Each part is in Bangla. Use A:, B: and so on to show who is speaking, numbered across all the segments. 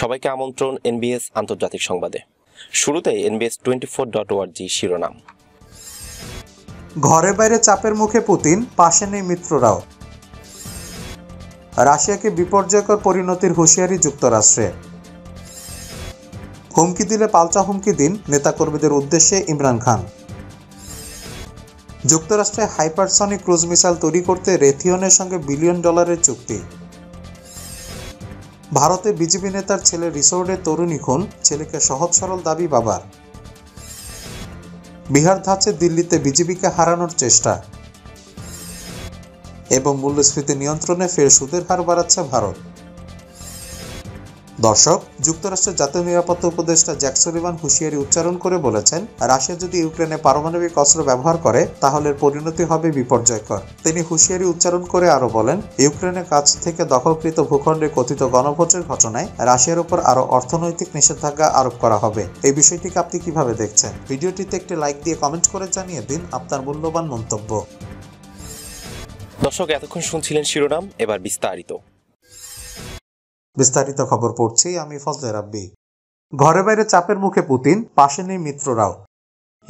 A: সবাইকে আমন্ত্রণ এনবিএস আন্তর্জাতিক সংবাদে শুরুতে এনবিএস টোয়েন্টি ফোর ডট ওয়ার্জি শিরোনাম ঘরে বাইরে চাপের মুখে পুতিন পাশে নেই মিত্ররাও রাশিয়াকে বিপর্যয়কর পরিণতির হুঁশিয়ারি যুক্তরাষ্ট্রে হুমকি দিলে পাল্টা হুমকি দিন নেতাকর্মীদের উদ্দেশ্যে ইমরান খান যুক্তরাষ্ট্রে হাইপারসনিক ক্রুজ মিসাইল তৈরি করতে রেথিয়নের সঙ্গে বিলিয়ন ডলারের চুক্তি ভারতে বিজেপি নেতার ছেলে রিসোর্টে তরুণী খুন ছেলেকে সহজ সরল দাবি বাবার বিহার ধাঁচে দিল্লিতে বিজেপিকে হারানোর চেষ্টা এবং মূল্যস্ফীতি নিয়ন্ত্রণে ফের সুদের হার বাড়াচ্ছে ভারত দর্শক যুক্তরাষ্ট্রের জাতীয় নিরাপত্তা উপদেষ্টা জ্যাক সলিভান হুঁশিয়ারি উচ্চারণ করে বলেছেন রাশিয়া যদি ইউক্রেনে পারমাণবিক অস্ত্র ব্যবহার করে তাহলে পরিণতি হবে বিপর্যয়কর তিনি হুঁশিয়ারি উচ্চারণ করে আরও বলেন ইউক্রেনের কাছ থেকে দখলকৃত ভূখণ্ডে কথিত গণভোটের ঘটনায় রাশিয়ার উপর আরও অর্থনৈতিক নিষেধাজ্ঞা আরোপ করা হবে এই বিষয়টিকে আপনি কিভাবে দেখছেন ভিডিওটিতে একটি লাইক দিয়ে কমেন্ট করে জানিয়ে দিন আপনার মূল্যবান মন্তব্য দর্শক এতক্ষণ শুনছিলেন শিরোনাম এবার বিস্তারিত বিস্তারিত খবর পড়ছি আমি ফজলে রাব্বি ঘরে বাইরে চাপের মুখে পুতিন পাশে নেই মিত্ররাও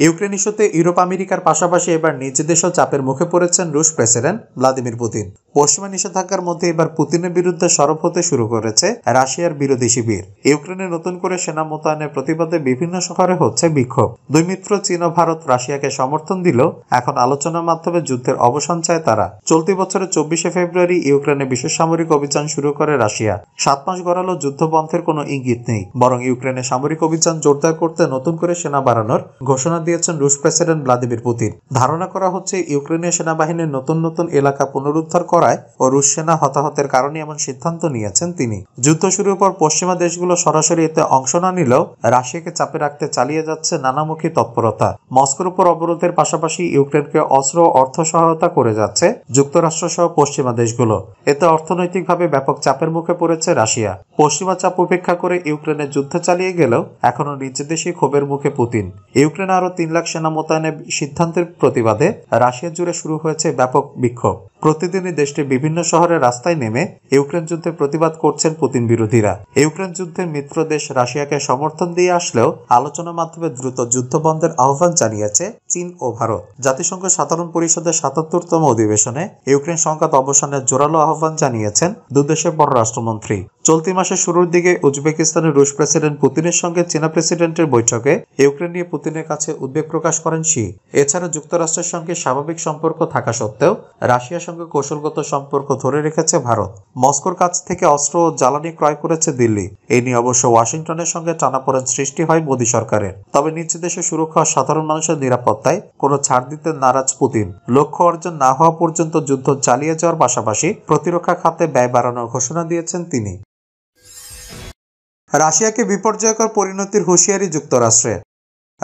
A: ইউক্রেন ইস্যুতে ইউরোপ আমেরিকার পাশাপাশি এবার নিজ দেশও চাপের মুখে পড়েছেন রুশ প্রেসিডেন্ট ভ্লাদিমির পুতিন পশ্চিমা নিষেধাজ্ঞার মধ্যে এবার পুতিনের বিরুদ্ধে সরব হতে শুরু করেছে রাশিয়ার বিরোধী শিবির ইউক্রেনে নতুন করে সেনা মোতায়েনের প্রতিবাদে বিভিন্ন শহরে হচ্ছে বিক্ষোভ দুই মিত্র চীন ও ভারত রাশিয়াকে সমর্থন দিল এখন আলোচনার মাধ্যমে যুদ্ধের অবসান চায় তারা চলতি বছরের চব্বিশে ফেব্রুয়ারি ইউক্রেনে বিশেষ সামরিক অভিযান শুরু করে রাশিয়া সাত মাস গড়ালো যুদ্ধ বন্ধের কোনো ইঙ্গিত নেই বরং ইউক্রেনে সামরিক অভিযান জোরদার করতে নতুন করে সেনা বাড়ানোর ঘোষণা দিয়েছেন রুশ প্রেসিডেন্ট ভ্লাদিমির পুতিন ধারণা করা হচ্ছে ইউক্রেনীয় সেনাবাহিনীর নতুন নতুন এলাকা পুনরুদ্ধার করায় ও রুশ সেনা হতাহতের কারণে এমন সিদ্ধান্ত নিয়েছেন তিনি যুদ্ধ শুরুর পর পশ্চিমা দেশগুলো সরাসরি এতে অংশ না নিলেও রাশিয়াকে চাপে রাখতে চালিয়ে যাচ্ছে নানামুখী তৎপরতা মস্কোর উপর অবরোধের পাশাপাশি ইউক্রেনকে অস্ত্র অর্থ সহায়তা করে যাচ্ছে যুক্তরাষ্ট্র সহ পশ্চিমা দেশগুলো এতে অর্থনৈতিকভাবে ব্যাপক চাপের মুখে পড়েছে রাশিয়া পশ্চিমা চাপ উপেক্ষা করে ইউক্রেনের যুদ্ধ চালিয়ে গেলেও এখনো নিজ দেশে ক্ষোভের মুখে পুতিন ইউক্রেন আরও তিন লাখ সেনা মোতায়েনের সিদ্ধান্তের প্রতিবাদে রাশিয়া জুড়ে শুরু হয়েছে ব্যাপক বিক্ষোভ প্রতিদিনই দেশটির বিভিন্ন শহরে রাস্তায় নেমে ইউক্রেন যুদ্ধের প্রতিবাদ করছেন পুতিন বিরোধীরা ইউক্রেন যুদ্ধের মিত্র দেশ রাশিয়াকে সমর্থন দিয়ে আসলেও আলোচনার মাধ্যমে দ্রুত যুদ্ধ বন্ধের আহ্বান জানিয়েছে চীন ও ভারত জাতিসংঘ সাধারণ পরিষদের সাতাত্তরতম অধিবেশনে ইউক্রেন সংঘাত অবসানের জোরালো আহ্বান জানিয়েছেন দুদেশের পররাষ্ট্রমন্ত্রী চলতি মাসের শুরুর দিকে উজবেকিস্তানের রুশ প্রেসিডেন্ট পুতিনের সঙ্গে চীনা প্রেসিডেন্টের বৈঠকে ইউক্রেন নিয়ে পুতিনের কাছে উদ্বেগ প্রকাশ করেন শি এছাড়া যুক্তরাষ্ট্রের সঙ্গে স্বাভাবিক সম্পর্ক থাকা সত্ত্বেও রাশিয়া সঙ্গে কৌশলগত সম্পর্ক ধরে রেখেছে ভারত মস্কোর কাছ থেকে অস্ত্র ও জ্বালানি ক্রয় করেছে দিল্লি এই নিয়ে অবশ্য ওয়াশিংটনের সঙ্গে টানাপোড়েন সৃষ্টি হয় মোদী সরকারের তবে নিজ দেশে সুরক্ষা সাধারণ মানুষের নিরাপত্তায় কোনো ছাড় দিতে নারাজ পুতিন লক্ষ্য অর্জন না হওয়া পর্যন্ত যুদ্ধ চালিয়ে যাওয়ার পাশাপাশি প্রতিরক্ষা খাতে ব্যয় বাড়ানোর ঘোষণা দিয়েছেন তিনি রাশিয়াকে বিপর্যয়কর পরিণতির হুঁশিয়ারি যুক্তরাষ্ট্রের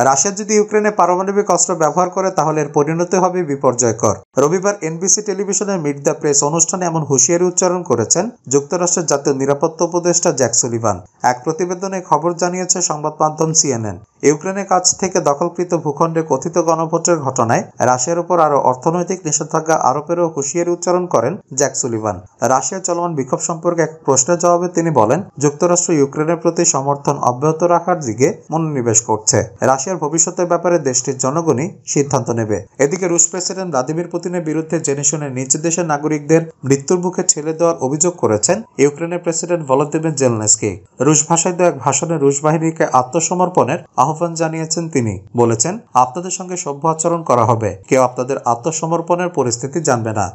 A: রাশিয়া যদি ইউক্রেনে পারমাণবিক অস্ত্র ব্যবহার করে তাহলে এর পরিণতি হবে বিপর্যয়কর রবিবার এনবিসি টেলিভিশনের মিট দ্য প্রেস অনুষ্ঠানে এমন হুঁশিয়ারি উচ্চারণ করেছেন যুক্তরাষ্ট্রের জাতীয় নিরাপত্তা উপদেষ্টা জ্যাক সুলিভান এক প্রতিবেদনে খবর জানিয়েছে সংবাদ মাধ্যম সিএনএন ইউক্রেনের কাছ থেকে দখলকৃত ভূখণ্ডে কথিত গণভোটের ঘটনায় রাশিয়ার উপর আরও অর্থনৈতিক নিষেধাজ্ঞা আরোপেরও হুঁশিয়ারি উচ্চারণ করেন জ্যাক সুলিভান রাশিয়ার চলমান বিক্ষোভ সম্পর্কে এক প্রশ্নের জবাবে তিনি বলেন যুক্তরাষ্ট্র ইউক্রেনের প্রতি সমর্থন অব্যাহত রাখার দিকে মনোনিবেশ করছে রাশিয়ার ভবিষ্যতের ব্যাপারে দেশটির জনগণই সিদ্ধান্ত নেবে এদিকে রুশ প্রেসিডেন্ট ভ্লাদিমির পুতিনের বিরুদ্ধে জেনে শুনে নিজ দেশের নাগরিকদের মৃত্যুর মুখে ছেলে দেওয়ার অভিযোগ করেছেন ইউক্রেনের প্রেসিডেন্ট ভলোদিমির জেলনেসকি রুশ ভাষায় দেওয়া এক ভাষণে রুশ বাহিনীকে আত্মসমর্পণের আহ্বান আহ্বান জানিয়েছেন তিনি বলেছেন আপনাদের সঙ্গে সভ্য আচরণ করা হবে কেউ আপনাদের আত্মসমর্পণের পরিস্থিতি জানবে না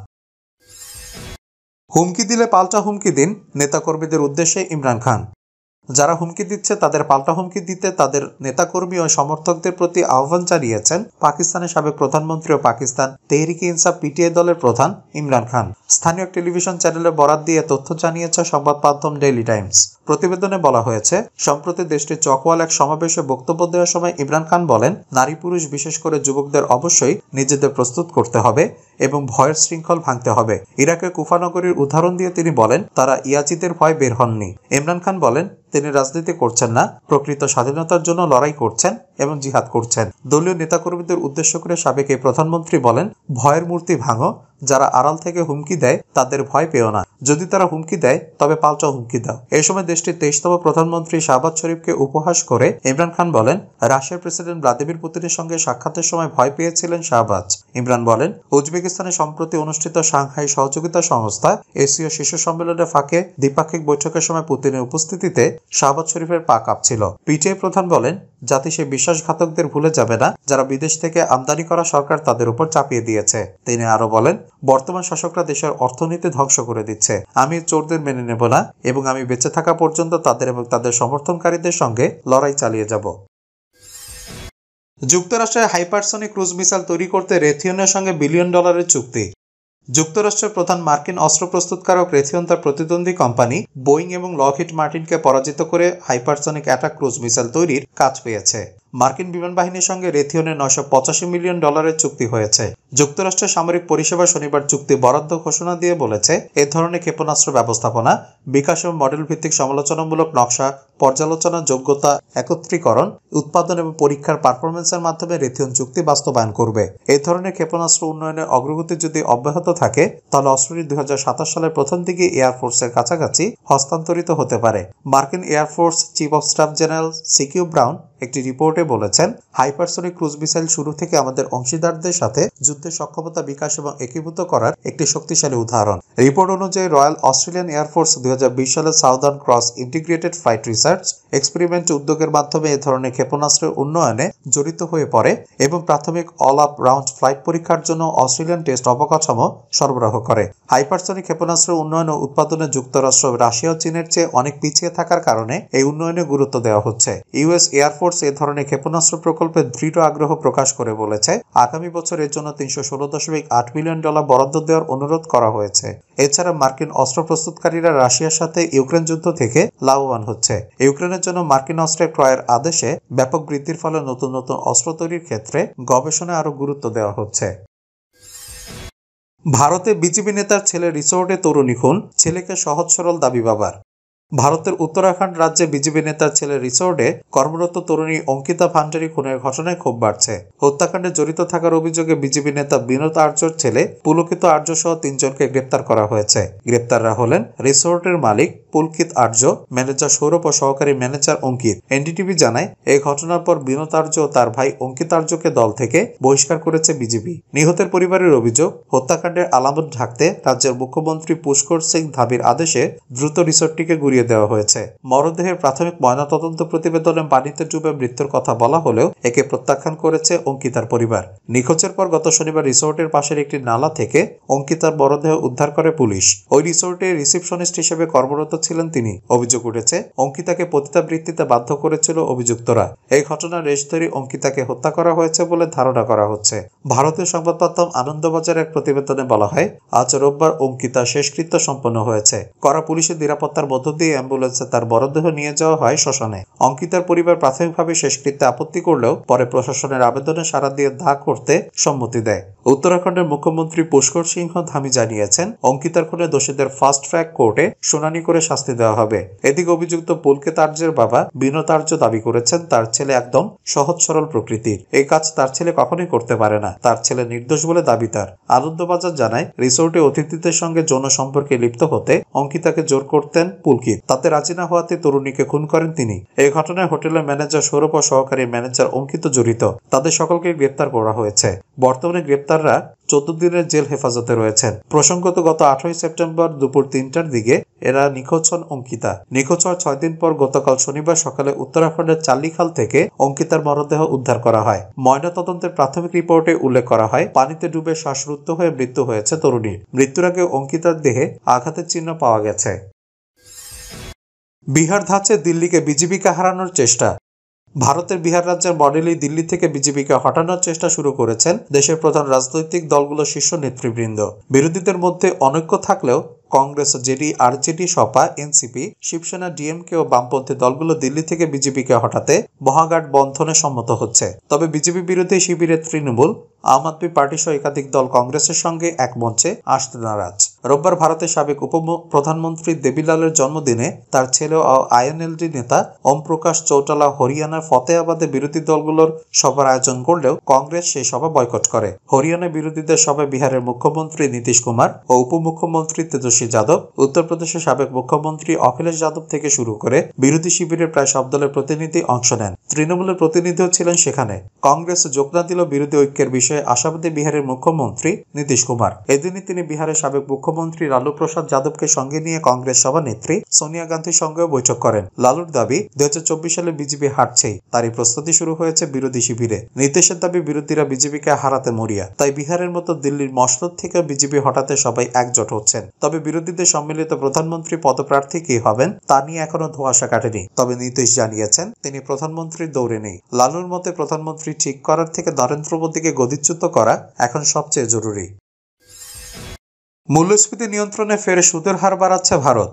A: হুমকি দিলে পাল্টা হুমকি দিন নেতাকর্মীদের উদ্দেশ্যে ইমরান খান যারা হুমকি দিচ্ছে তাদের পাল্টা হুমকি দিতে তাদের নেতাকর্মী ও সমর্থকদের প্রতি আহ্বান জানিয়েছেন পাকিস্তানের সাবেক প্রধানমন্ত্রী ও পাকিস্তান তেহরিকে ইনসাফ পিটিআই দলের প্রধান ইমরান খান স্থানীয় টেলিভিশন চ্যানেলে বরাত দিয়ে তথ্য জানিয়েছে সংবাদ মাধ্যম ডেইলি টাইমস প্রতিবেদনে বলা হয়েছে সম্প্রতি দেশটির চকওয়াল এক সমাবেশে বক্তব্য দেওয়ার সময় ইমরান খান বলেন নারী পুরুষ বিশেষ করে যুবকদের অবশ্যই নিজেদের প্রস্তুত করতে হবে এবং ভয়ের শৃঙ্খল ভাঙতে হবে ইরাকের কুফানগরীর উদাহরণ দিয়ে তিনি বলেন তারা ইয়াচিদের ভয় বের হননি ইমরান খান বলেন তিনি রাজনীতি করছেন না প্রকৃত স্বাধীনতার জন্য লড়াই করছেন এবং জিহাদ করছেন দলীয় নেতাকর্মীদের উদ্দেশ্য করে সাবেক এই প্রধানমন্ত্রী বলেন ভয়ের মূর্তি ভাঙো যারা আড়াল থেকে হুমকি দেয় তাদের ভয় পেও না যদি তারা হুমকি দেয় তবে পাল্টা হুমকি দাও এই সময় দেশটির তেইশতম প্রধানমন্ত্রী শাহবাজ শরীফকে উপহাস করে ইমরান খান বলেন রাশিয়ার প্রেসিডেন্ট ভ্লাদিমির পুতিনের সঙ্গে সাক্ষাতের সময় ভয় পেয়েছিলেন শাহবাজ ইমরান বলেন উজবেকিস্তানে সম্প্রতি অনুষ্ঠিত সাংহাই সহযোগিতা সংস্থা এশীয় শিশু সম্মেলনের ফাঁকে দ্বিপাক্ষিক বৈঠকের সময় পুতিনের উপস্থিতিতে শাহবাজ শরীফের পা কাঁপছিল পিটিআই প্রধান বলেন জাতি সে বিশ্বাসঘাতকদের ভুলে যাবে না যারা বিদেশ থেকে আমদানি করা সরকার তাদের উপর চাপিয়ে দিয়েছে তিনি আরো বলেন বর্তমান শাসকরা দেশের অর্থনীতি ধ্বংস করে দিচ্ছে আমি চোরদের মেনে নেব না এবং আমি বেঁচে থাকা পর্যন্ত তাদের এবং তাদের সমর্থনকারীদের সঙ্গে লড়াই চালিয়ে যাব যুক্তরাষ্ট্রে হাইপারসনিক ক্রুজ মিসাইল তৈরি করতে রেথিয়নের সঙ্গে বিলিয়ন ডলারের চুক্তি যুক্তরাষ্ট্রের প্রধান মার্কিন অস্ত্র প্রস্তুতকারক রেথিয়ন তার প্রতিদ্বন্দ্বী কোম্পানি বোয়িং এবং লকহিট মার্টিনকে পরাজিত করে হাইপারসনিক অ্যাটাক ক্রুজ মিসাইল তৈরির কাজ পেয়েছে মার্কিন বিমান বাহিনীর সঙ্গে রেথিয়নের নয়শো পঁচাশি মিলিয়ন ডলারের চুক্তি হয়েছে যুক্তরাষ্ট্রের সামরিক পরিষেবা শনিবার চুক্তি বরাদ্দ ঘোষণা দিয়ে বলেছে এ ধরনের ক্ষেপণাস্ত্র ব্যবস্থাপনা বিকাশ এবং মডেল ভিত্তিক সমালোচনামূলক নকশা পর্যালোচনা যোগ্যতা একত্রীকরণ উৎপাদন এবং পরীক্ষার পারফরমেন্সের মাধ্যমে রেথিয়ন চুক্তি বাস্তবায়ন করবে এই ধরনের ক্ষেপণাস্ত্র উন্নয়নের অগ্রগতি যদি অব্যাহত থাকে তাহলে অস্ত্রটি দুই সালের প্রথম দিকে এয়ারফোর্সের কাছাকাছি হস্তান্তরিত হতে পারে মার্কিন air force chief of staff general CQ Brown একটি রিপোর্টে রিপোর্টে বলেছেন হাইপারসনিক ক্রুজ মিসাইল শুরু থেকে আমাদের অংশীদারদের সাথে যুদ্ধের সক্ষমতা বিকাশ এবং একীভূত করার একটি শক্তিশালী উদাহরণ রিপোর্ট অনুযায়ী রয়্যাল অস্ট্রেলিয়ান এয়ারফোর্স দুই হাজার বিশ সালে southern cross integrated flight research experiment উদ্যোগের মাধ্যমে এ ধরনের ক্ষেপণাস্ত্রের উন্নয়নে জড়িত হয়ে পড়ে এবং প্রাথমিক অল আপ রাউন্ড ফ্লাইট পরীক্ষার জন্য অস্ট্রেলিয়ান টেস্ট অবকাঠামো সরবরাহ করে হাইপারসনিক ক্ষেপণাস্ত্র উন্নয়ন ও উৎপাদনে যুক্তরাষ্ট্র রাশিয়া ও চীনের চেয়ে অনেক পিছিয়ে থাকার কারণে এই উন্নয়নে গুরুত্ব দেওয়া হচ্ছে ইউএস এয়ারফোর্স এ ধরনের ক্ষেপণাস্ত্র প্রকল্পে দৃঢ় আগ্রহ প্রকাশ করে বলেছে আগামী বছর এর জন্য তিনশো ষোলো দশমিক আট মিলিয়ন ডলার বরাদ্দ দেওয়ার অনুরোধ করা হয়েছে এছাড়া মার্কিন অস্ত্র প্রস্তুতকারীরা রাশিয়ার সাথে ইউক্রেন যুদ্ধ থেকে লাভবান হচ্ছে ইউক্রেনের জন্য মার্কিন অস্ত্রের ক্রয়ের আদেশে ব্যাপক বৃদ্ধির ফলে নতুন নতুন অস্ত্র তৈরির ক্ষেত্রে গবেষণায় আরও গুরুত্ব দেওয়া হচ্ছে ভারতে বিজেপি নেতার ছেলে রিসোর্টে তরুণী খুন ছেলেকে সহজ সরল দাবি বাবার ভারতের উত্তরাখণ্ড রাজ্যে বিজেপি নেতার ছেলে রিসোর্টে কর্মরত তরুণী অঙ্কিতা ভান্ডারি খুনের ঘটনায় ক্ষোভ বাড়ছে হত্যাকাণ্ডে জড়িত থাকার অভিযোগে বিজেপি নেতা বিনোদ আর্যর ছেলে পুলকিত আর্য সহ তিনজনকে গ্রেপ্তার করা হয়েছে গ্রেপ্তাররা হলেন রিসোর্টের মালিক পুলকিত আর্য ম্যানেজার সৌরভ ও সহকারী ম্যানেজার অঙ্কিত এনডিটিভি জানায় এই ঘটনার পর বিনোদ আর্য ও তার ভাই অঙ্কিত আর্যকে দল থেকে বহিষ্কার করেছে বিজেপি নিহতের পরিবারের অভিযোগ হত্যাকাণ্ডের আলামত ঢাকতে রাজ্যের মুখ্যমন্ত্রী পুষ্কর সিং ধাবির আদেশে দ্রুত রিসোর্টটিকে গুড়িয়ে ফিরিয়ে দেওয়া হয়েছে মরদেহের প্রাথমিক ময়নাতদন্ত প্রতিবেদনে পানিতে ডুবে মৃত্যুর কথা বলা হলেও একে প্রত্যাখ্যান করেছে অঙ্কিতার পরিবার নিখোঁজের পর গত শনিবার রিসোর্টের পাশের একটি নালা থেকে অঙ্কিতার মরদেহ উদ্ধার করে পুলিশ ওই রিসোর্টে রিসেপশনিস্ট হিসেবে কর্মরত ছিলেন তিনি অভিযোগ উঠেছে অঙ্কিতাকে পতিতাবৃত্তিতে বাধ্য করেছিল অভিযুক্তরা এই ঘটনার রেশ ধরে অঙ্কিতাকে হত্যা করা হয়েছে বলে ধারণা করা হচ্ছে ভারতীয় সংবাদ মাধ্যম আনন্দবাজার এক প্রতিবেদনে বলা হয় আজ রোববার অঙ্কিতা শেষকৃত্য সম্পন্ন হয়েছে করা পুলিশের নিরাপত্তার মধ্য দিয়ে অ্যাম্বুলেন্সে তার মরদেহ নিয়ে যাওয়া হয় শ্মশানে অঙ্কিতার পরিবার প্রাথমিকভাবে শেষকৃত্যে আপত্তি করলেও পরে প্রশাসনের আবেদনে সারা দিয়ে ধা করতে সম্মতি দেয় উত্তরাখণ্ডের মুখ্যমন্ত্রী পুষ্কর সিংহ ধামি জানিয়েছেন অঙ্কিতার খুনে দোষীদের ফাস্ট ট্র্যাক কোর্টে শুনানি করে শাস্তি দেওয়া হবে এদিকে অভিযুক্ত পুলকে তার্যের বাবা বিনতার্য দাবি করেছেন তার ছেলে একদম সহজ সরল প্রকৃতির এই কাজ তার ছেলে কখনোই করতে পারে না তার ছেলে নির্দোষ বলে দাবি তার আনন্দবাজার জানায় রিসোর্টে অতিথিদের সঙ্গে যৌন সম্পর্কে লিপ্ত হতে অঙ্কিতাকে জোর করতেন পুলকি গিয়ে তাতে রাজি না হওয়াতে তরুণীকে খুন করেন তিনি এই ঘটনায় হোটেলের ম্যানেজার সৌরভ ও সহকারী ম্যানেজার অঙ্কিত জড়িত তাদের সকলকে গ্রেপ্তার করা হয়েছে বর্তমানে গ্রেপ্তাররা চোদ্দ দিনের জেল হেফাজতে রয়েছেন প্রসঙ্গত গত আঠারোই সেপ্টেম্বর দুপুর তিনটার দিকে এরা নিখোঁজ হন অঙ্কিতা নিখোঁজ হওয়ার ছয় দিন পর গতকাল শনিবার সকালে উত্তরাখণ্ডের চাল্লিখাল থেকে অঙ্কিতার মরদেহ উদ্ধার করা হয় ময়নাতদন্তের প্রাথমিক রিপোর্টে উল্লেখ করা হয় পানিতে ডুবে শ্বাসরুদ্ধ হয়ে মৃত্যু হয়েছে তরুণীর মৃত্যুর আগে অঙ্কিতার দেহে আঘাতের চিহ্ন পাওয়া গেছে বিহার ধাঁচে দিল্লিকে বিজেপিকে হারানোর চেষ্টা ভারতের বিহার রাজ্যের মডেলেই দিল্লি থেকে বিজেপিকে হটানোর চেষ্টা শুরু করেছেন দেশের প্রধান রাজনৈতিক দলগুলোর শীর্ষ নেতৃবৃন্দ বিরোধীদের মধ্যে অনৈক্য থাকলেও কংগ্রেস জেডি আরজেডি সপা এনসিপি শিবসেনা ডিএমকে ও বামপন্থী দলগুলো দিল্লি থেকে বিজেপিকে হটাতে মহাগাট বন্ধনে সম্মত হচ্ছে তবে বিজেপি বিরোধী শিবিরের তৃণমূল আম আদমি পার্টি সহ একাধিক দল কংগ্রেসের সঙ্গে এক মঞ্চে আসতে নারাজ রোববার ভারতের সাবেক উপ প্রধানমন্ত্রী দেবীলালের জন্মদিনে তার ছেলে ও আইএনএলডি নেতা ওমপ্রকাশ চৌটালা হরিয়ানার ফতেহাবাদে বিরোধী দলগুলোর সভার আয়োজন করলেও কংগ্রেস সেই সভা বয়কট করে হরিয়ানা বিরোধীদের সভায় বিহারের মুখ্যমন্ত্রী নীতিশ কুমার ও উপমুখ্যমন্ত্রী তেজস্বী যাদব উত্তরপ্রদেশের সাবেক মুখ্যমন্ত্রী অখিলেশ যাদব থেকে শুরু করে বিরোধী শিবিরের প্রায় সব দলের প্রতিনিধি অংশ নেন তৃণমূলের প্রতিনিধিও ছিলেন সেখানে কংগ্রেস যোগ না দিল বিরোধী ঐক্যের বিষয়ে বিষয়ে আশাবাদী বিহারের মুখ্যমন্ত্রী নীতিশ কুমার এদিনই তিনি বিহারের সাবেক মুখ্যমন্ত্রী লালু প্রসাদ যাদবকে সঙ্গে নিয়ে কংগ্রেস সভানেত্রী সোনিয়া গান্ধীর সঙ্গেও বৈঠক করেন লালুর দাবি দুই সালে বিজেপি হারছেই তারই প্রস্তুতি শুরু হয়েছে বিরোধী শিবিরে নীতিশের দাবি বিরোধীরা বিজেপিকে হারাতে মরিয়া তাই বিহারের মতো দিল্লির মসলদ থেকে বিজেপি হঠাতে সবাই একজোট হচ্ছেন তবে বিরোধীদের সম্মিলিত প্রধানমন্ত্রী পদপ্রার্থী কি হবেন তা নিয়ে এখনো ধোয়াশা কাটেনি তবে নীতিশ জানিয়েছেন তিনি প্রধানমন্ত্রীর দৌড়ে নেই লালুর মতে প্রধানমন্ত্রী ঠিক করার থেকে নরেন্দ্র মোদীকে গদি নিশ্চিত করা এখন সবচেয়ে জরুরি মূল্যস্ফীতি নিয়ন্ত্রণে ফের সুদের হার বাড়াচ্ছে ভারত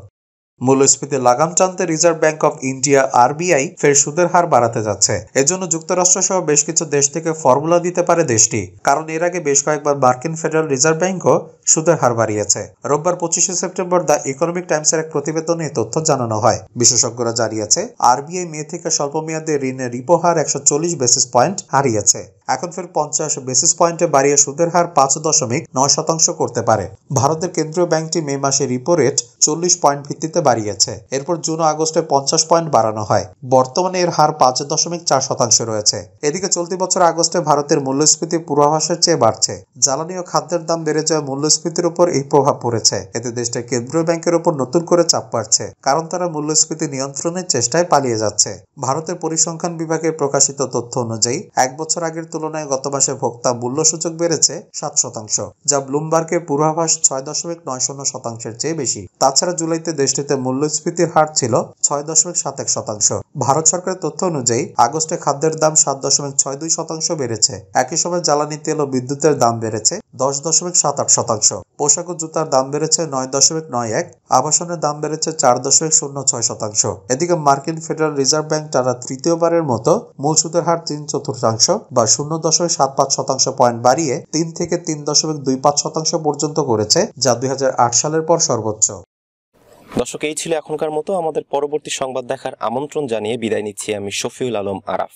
A: মূল্যস্ফীতি লাগাম টানতে reserve bank of India RBI ফের সুদের হার বাড়াতে যাচ্ছে এজন্য যুক্তরাষ্ট্র সহ বেশ কিছু দেশ থেকে ফর্মুলা দিতে পারে দেশটি কারণ এর আগে বেশ কয়েকবার মার্কিন ফেডারেল রিজার্ভ ব্যাংকও সুদের হার বাড়িয়েছে রোববার পঁচিশে সেপ্টেম্বর দ্য ইকোনমিক টাইমসের এক প্রতিবেদনে তথ্য জানানো হয় বিশেষজ্ঞরা জানিয়েছে আরবিআই মে থেকে স্বল্পমেয়াদে ঋণের রিপো হার একশো বেসিস পয়েন্ট হারিয়েছে এখন ফের পঞ্চাশ বেসিস পয়েন্টে বাড়িয়ে সুদের হার পাঁচ দশমিক নয় শতাংশ করতে পারে ভারতের কেন্দ্রীয় ব্যাংকটি মে মাসে রিপো রেট চল্লিশ পয়েন্ট ভিত্তিতে বাড়িয়েছে এরপর জুন আগস্টে পঞ্চাশ পয়েন্ট বাড়ানো হয় বর্তমানে এর হার পাঁচ দশমিক চার শতাংশ রয়েছে এদিকে চলতি বছর আগস্টে ভারতের মূল্যস্ফীতি পূর্বাভাসের চেয়ে বাড়ছে জ্বালানি ও খাদ্যের দাম বেড়ে যাওয়া মূল্য মূল্যস্ফীতির উপর এই প্রভাব পড়েছে এতে দেশটা কেন্দ্রীয় ব্যাংকের উপর নতুন করে চাপ পাচ্ছে কারণ তারা মূল্যস্ফীতি নিয়ন্ত্রণের চেষ্টায় পালিয়ে যাচ্ছে ভারতের পরিসংখ্যান বিভাগে প্রকাশিত তথ্য অনুযায়ী এক বছর আগের তুলনায় গত মাসে ভোক্তা মূল্য সূচক বেড়েছে সাত শতাংশ যা ব্লুমবার্গের পূর্বাভাস ছয় দশমিক নয় শূন্য শতাংশের চেয়ে বেশি তাছাড়া জুলাইতে দেশটিতে মূল্যস্ফীতির হার ছিল ছয় দশমিক সাত এক শতাংশ ভারত সরকারের তথ্য অনুযায়ী আগস্টে খাদ্যের দাম সাত দশমিক ছয় দুই শতাংশ বেড়েছে একই সময় জ্বালানি তেল ও বিদ্যুতের দাম বেড়েছে দশ দশমিক সাত আট শতাংশ শতাংশ পোশাক ও জুতার দাম বেড়েছে নয় দশমিক নয় এক আবাসনের দাম বেড়েছে চার দশমিক শূন্য ছয় শতাংশ এদিকে মার্কিন ফেডারেল রিজার্ভ ব্যাংক তারা তৃতীয়বারের মতো মূল সুদের হার তিন চতুর্থাংশ বা শূন্য দশমিক সাত পাঁচ শতাংশ পয়েন্ট বাড়িয়ে তিন থেকে তিন দশমিক দুই পাঁচ শতাংশ পর্যন্ত করেছে যা দুই সালের পর সর্বোচ্চ দর্শক এই ছিল এখনকার মতো আমাদের পরবর্তী সংবাদ দেখার আমন্ত্রণ জানিয়ে বিদায় নিচ্ছি আমি শফিউল আলম আরাফ